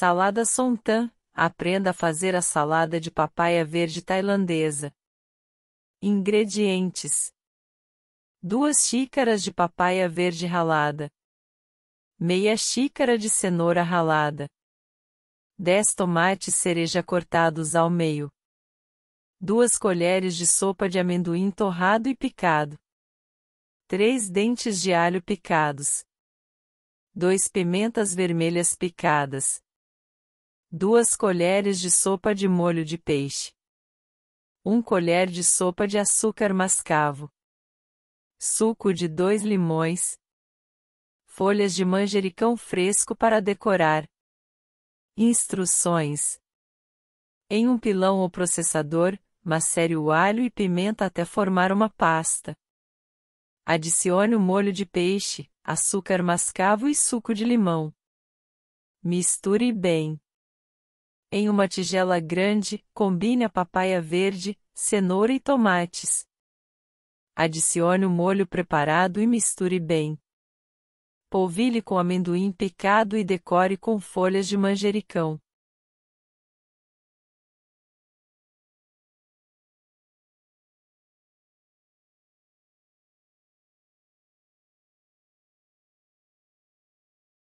Salada Sontan aprenda a fazer a salada de papaya verde tailandesa. Ingredientes: 2 xícaras de papaya verde ralada, meia xícara de cenoura ralada, 10 tomates cereja cortados ao meio, 2 colheres de sopa de amendoim torrado e picado, 3 dentes de alho picados, 2 pimentas vermelhas picadas, 2 colheres de sopa de molho de peixe. 1 colher de sopa de açúcar mascavo. Suco de 2 limões. Folhas de manjericão fresco para decorar. Instruções: Em um pilão ou processador, macere o alho e pimenta até formar uma pasta. Adicione o molho de peixe, açúcar mascavo e suco de limão. Misture bem. Em uma tigela grande, combine a papaya verde, cenoura e tomates. Adicione o molho preparado e misture bem. Polvilhe com amendoim picado e decore com folhas de manjericão.